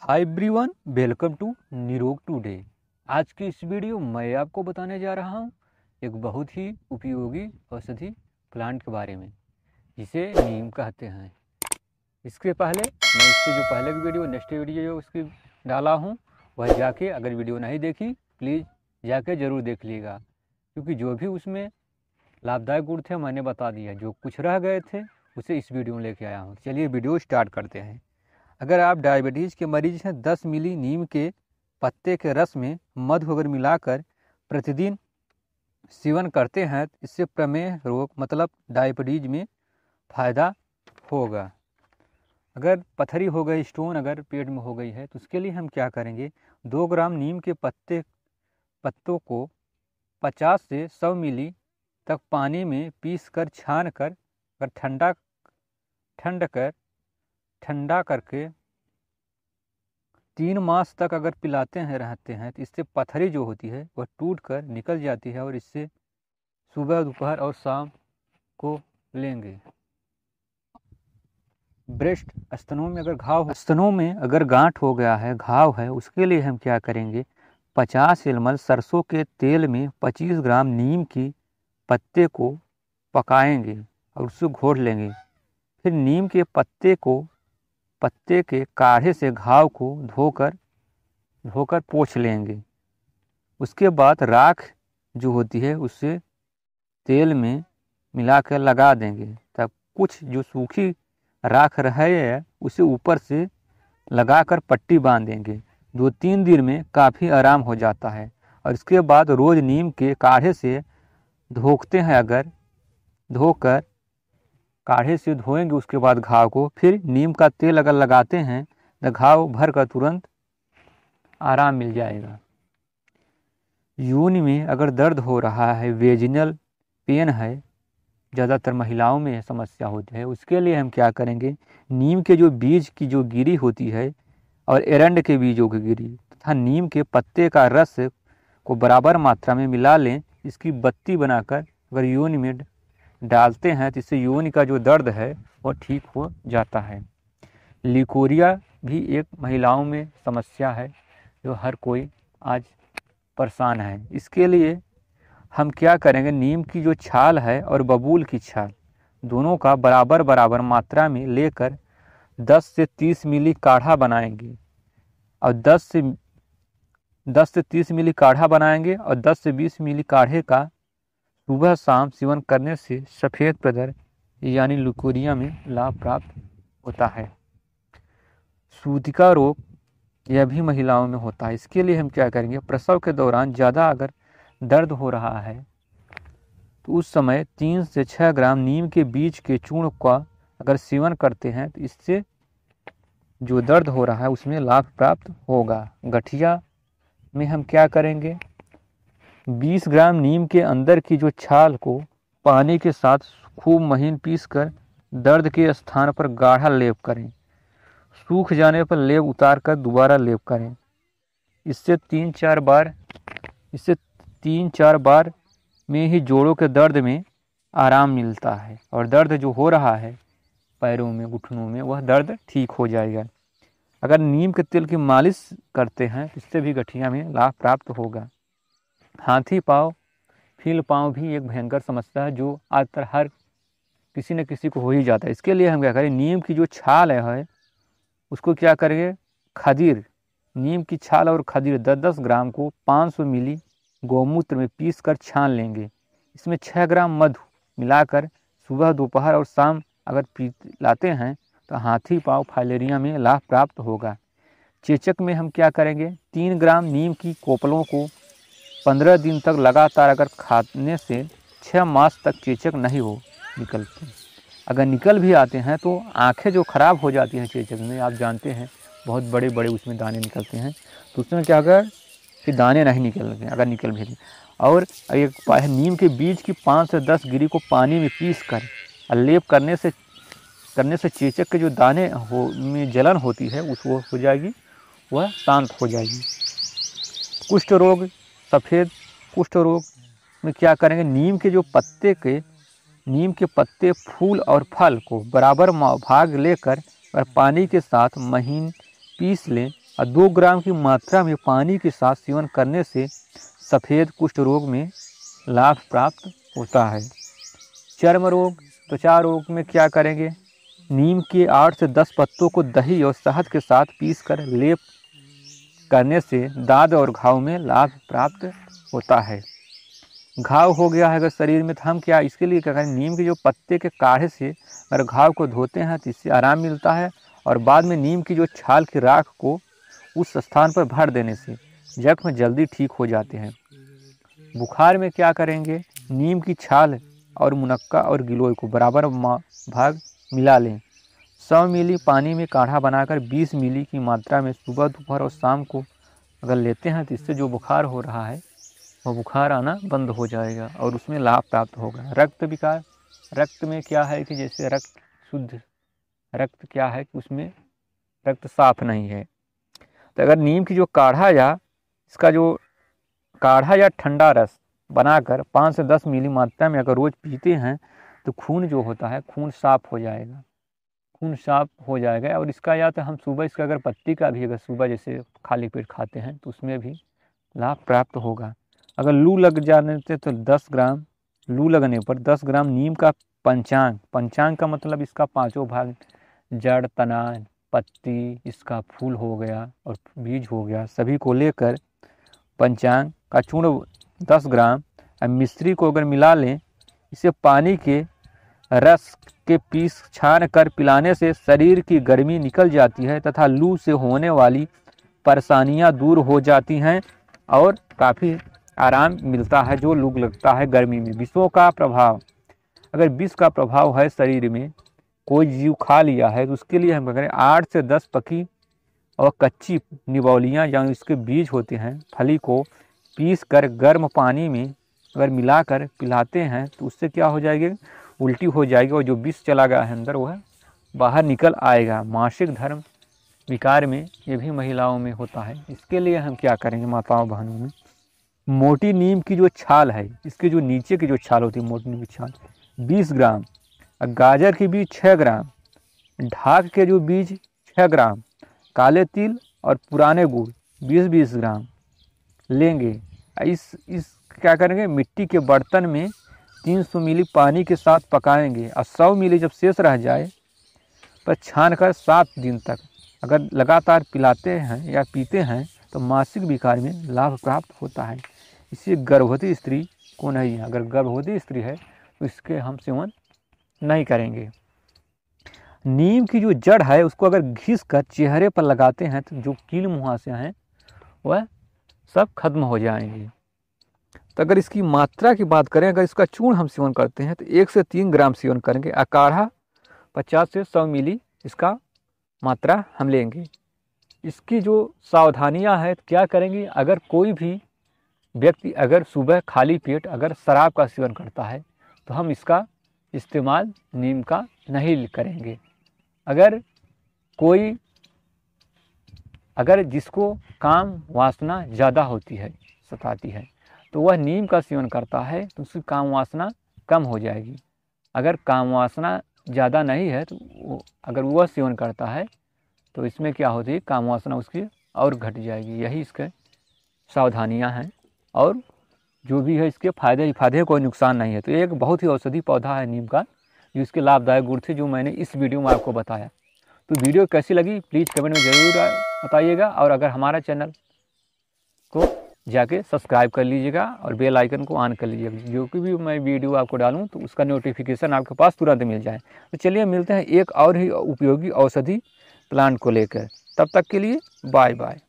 hi everyone welcome to Nirog today आज की इस वीडियो मैं आपको बताने जा रहा हूँ एक बहुत ही उपयोगी औषधि प्लांट के बारे में जिसे नीम कहते हैं इसके पहले मैं इससे जो पहले की वीडियो नेक्स्ट वीडियो जो उसकी डाला हूँ वह जाके अगर वीडियो नहीं देखी प्लीज़ जाके ज़रूर देख लीजिएगा क्योंकि जो भी उसमें लाभदायक गुण थे मैंने बता दिया जो कुछ रह गए थे उसे इस वीडियो में लेके आया हूँ चलिए वीडियो स्टार्ट करते हैं अगर आप डायबिटीज़ के मरीज हैं दस मिली नीम के पत्ते के रस में मधु अगर मिलाकर प्रतिदिन सेवन करते हैं तो इससे प्रमेह रोग मतलब डायबिटीज में फ़ायदा होगा अगर पथरी हो गई स्टोन अगर पेट में हो गई है तो उसके लिए हम क्या करेंगे दो ग्राम नीम के पत्ते पत्तों को पचास से सौ मिली तक पानी में पीस कर छान कर अगर ठंडा ठंड कर ठंडा करके तीन मास तक अगर पिलाते हैं रहते हैं तो इससे पथरी जो होती है वह टूट कर निकल जाती है और इससे सुबह दोपहर और शाम को लेंगे ब्रेस्ट स्तनों में अगर घाव स्तनों में अगर गांठ हो गया है घाव है उसके लिए हम क्या करेंगे एल एम सरसों के तेल में पच्चीस ग्राम नीम की पत्ते को पकाएंगे और उससे घोट लेंगे फिर नीम के पत्ते को पत्ते के काढ़े से घाव को धोकर धोकर पोछ लेंगे उसके बाद राख जो होती है उसे तेल में मिलाकर लगा देंगे तब कुछ जो सूखी राख रहे है उसे ऊपर से लगाकर पट्टी बांध देंगे दो तीन दिन में काफ़ी आराम हो जाता है और इसके बाद रोज़ नीम के काढ़े से धोखते हैं अगर धोकर काढ़े से धोएंगे उसके बाद घाव को फिर नीम का तेल अगर लगाते हैं तो घाव भर कर तुरंत आराम मिल जाएगा यून में अगर दर्द हो रहा है वेजिनल पेन है ज़्यादातर महिलाओं में समस्या होती है उसके लिए हम क्या करेंगे नीम के जो बीज की जो गिरी होती है और एरंड के बीजों की गिरी तथा नीम के पत्ते का रस को बराबर मात्रा में मिला लें इसकी बत्ती बनाकर अगर यून में डालते हैं जिससे यौन का जो दर्द है वह ठीक हो जाता है लिकोरिया भी एक महिलाओं में समस्या है जो हर कोई आज परेशान है इसके लिए हम क्या करेंगे नीम की जो छाल है और बबूल की छाल दोनों का बराबर बराबर मात्रा में लेकर 10 से 30 मिली काढ़ा बनाएंगे और 10 से 10 से 30 मिली काढ़ा बनाएंगे और 10 से 20 मिली काढ़े का सुबह शाम सेवन करने से सफ़ेद पदर यानी लुकोरिया में लाभ प्राप्त होता है सूदिका रोग यह भी महिलाओं में होता है इसके लिए हम क्या करेंगे प्रसव के दौरान ज़्यादा अगर दर्द हो रहा है तो उस समय तीन से छः ग्राम नीम के बीज के चूर्ण का अगर सेवन करते हैं तो इससे जो दर्द हो रहा है उसमें लाभ प्राप्त होगा गठिया में हम क्या करेंगे 20 ग्राम नीम के अंदर की जो छाल को पानी के साथ खूब महीन पीस कर दर्द के स्थान पर गाढ़ा लेप करें सूख जाने पर लेप उतार कर दोबारा लेप करें इससे तीन चार बार इससे तीन चार बार में ही जोड़ों के दर्द में आराम मिलता है और दर्द जो हो रहा है पैरों में घुटनों में वह दर्द ठीक हो जाएगा अगर नीम के तेल की मालिश करते हैं इससे भी गठिया में लाभ प्राप्त होगा हाथी पाँव फील पाँव भी एक भयंकर समस्या है जो आजकल हर किसी न किसी को हो ही जाता है इसके लिए हम क्या करें नीम की जो छाल है उसको क्या करेंगे खदीर नीम की छाल और खदीर दस दस ग्राम को 500 मिली गौमूत्र में पीस कर छान लेंगे इसमें 6 ग्राम मधु मिलाकर सुबह दोपहर और शाम अगर पी लाते हैं तो हाथी पाव फाइलेरिया में लाभ प्राप्त होगा चेचक में हम क्या करेंगे तीन ग्राम नीम की कोपलों को पंद्रह दिन तक लगातार अगर खाने से छः मास तक चेचक नहीं हो निकलते अगर निकल भी आते हैं तो आंखें जो ख़राब हो जाती हैं चेचक में आप जानते हैं बहुत बड़े बड़े उसमें दाने निकलते हैं तो उसमें क्या अगर कि दाने नहीं निकलते अगर निकल भी और एक नीम के बीज की पाँच से दस गिरी को पानी में पीस कर लेप करने से करने से चेचक के जो दाने हो में जलन होती है उस वो हो जाएगी वह शांत हो जाएगी कुष्ठ रोग सफ़ेद कुष्ठ रोग में क्या करेंगे नीम के जो पत्ते के नीम के पत्ते फूल और फल को बराबर भाग लेकर और पानी के साथ महीन पीस लें और दो ग्राम की मात्रा में पानी के साथ सेवन करने से सफ़ेद कुष्ठ रोग में लाभ प्राप्त होता है चर्म रोग त्वचा रोग में क्या करेंगे नीम के आठ से दस पत्तों को दही और शहद के साथ पीस कर लेप करने से दाद और घाव में लाभ प्राप्त होता है घाव हो गया है अगर शरीर में तो हम क्या इसके लिए क्या करें नीम के जो पत्ते के काढ़े से अगर घाव को धोते हैं तो इससे आराम मिलता है और बाद में नीम की जो छाल की राख को उस स्थान पर भर देने से जख्म जल्दी ठीक हो जाते हैं बुखार में क्या करेंगे नीम की छाल और मुनक्का और गिलोय को बराबर भाग मिला लें सौ मिली पानी में काढ़ा बनाकर 20 मिली की मात्रा में सुबह दोपहर और शाम को अगर लेते हैं तो इससे जो बुखार हो रहा है वह बुखार आना बंद हो जाएगा और उसमें लाभ प्राप्त होगा रक्त विकार रक्त में क्या है कि जैसे रक्त शुद्ध रक्त क्या है कि उसमें रक्त साफ नहीं है तो अगर नीम की जो काढ़ा या इसका जो काढ़ा या ठंडा रस बनाकर पाँच से दस मिली मात्रा में अगर रोज़ पीते हैं तो खून जो होता है खून साफ हो जाएगा खून साफ हो जाएगा और इसका या तो हम सुबह इसका अगर पत्ती का भी अगर सुबह जैसे खाली पेट खाते हैं तो उसमें भी लाभ प्राप्त होगा अगर लू लग जाने से तो दस ग्राम लू लगने पर दस ग्राम नीम का पंचांग पंचांग का मतलब इसका पाँचों भाग जड़ तना पत्ती इसका फूल हो गया और बीज हो गया सभी को लेकर पंचांग का चूर्ण दस ग्राम और मिश्री को अगर मिला लें इसे पानी के रस के पीस छान कर पिलाने से शरीर की गर्मी निकल जाती है तथा लू से होने वाली परेशानियां दूर हो जाती हैं और काफ़ी आराम मिलता है जो लू लगता है गर्मी में विषों का प्रभाव अगर विष का प्रभाव है शरीर में कोई जीव खा लिया है तो उसके लिए हम क्या करें आठ से दस पकी और कच्ची निबौलियाँ या उसके बीज होते हैं फली को पीस कर गर्म पानी में अगर मिलाकर पिलाते हैं तो उससे क्या हो जाएगी उल्टी हो जाएगी और जो विष चला गया है अंदर वह बाहर निकल आएगा मासिक धर्म विकार में ये भी महिलाओं में होता है इसके लिए हम क्या करेंगे माताओं बहनों में मोटी नीम की जो छाल है इसके जो नीचे की जो छाल होती है मोटी नीम की छाल बीस ग्राम गाजर के बीज छः ग्राम ढाक के जो बीज छः ग्राम काले तिल और पुराने गुड़ बीस बीस ग्राम लेंगे इस इस क्या करेंगे मिट्टी के बर्तन में तीन सौ मिली पानी के साथ पकाएंगे और सौ मिली जब शेष रह जाए पर छान कर सात दिन तक अगर लगातार पिलाते हैं या पीते हैं तो मासिक विकार में लाभ प्राप्त होता है इसी गर्भवती स्त्री को नहीं है अगर गर्भवती स्त्री है तो इसके हम सेवन नहीं करेंगे नीम की जो जड़ है उसको अगर घिस कर चेहरे पर लगाते हैं तो जो कील मुहासे हैं वह सब खत्म हो जाएंगे तो अगर इसकी मात्रा की बात करें अगर इसका चूर्ण हम सेवन करते हैं तो एक से तीन ग्राम सेवन करेंगे अकाढ़ा पचास से सौ मिली इसका मात्रा हम लेंगे इसकी जो सावधानियां हैं तो क्या करेंगे अगर कोई भी व्यक्ति अगर सुबह खाली पेट अगर शराब का सेवन करता है तो हम इसका इस्तेमाल नीम का नहीं करेंगे अगर कोई अगर जिसको काम वासना ज़्यादा होती है सताती है तो वह नीम का सेवन करता है तो उसकी काम वासना कम हो जाएगी अगर काम वासना ज़्यादा नहीं है तो अगर वह सेवन करता है तो इसमें क्या होती है काम वासना उसकी और घट जाएगी यही इसके सावधानियाँ हैं और जो भी है इसके फायदे ही फायदे कोई नुकसान नहीं है तो एक बहुत ही औषधि पौधा है नीम का जो इसके लाभदायक गुण थे जो मैंने इस वीडियो में आपको बताया तो वीडियो कैसी लगी प्लीज़ कमेंट में ज़रूर बताइएगा और अगर हमारा चैनल को जाके सब्सक्राइब कर लीजिएगा और बेल आइकन को ऑन कर लीजिएगा जो कि भी मैं वीडियो आपको डालूँ तो उसका नोटिफिकेशन आपके पास तुरंत मिल जाए तो चलिए मिलते हैं एक और ही उपयोगी औषधि प्लांट को लेकर तब तक के लिए बाय बाय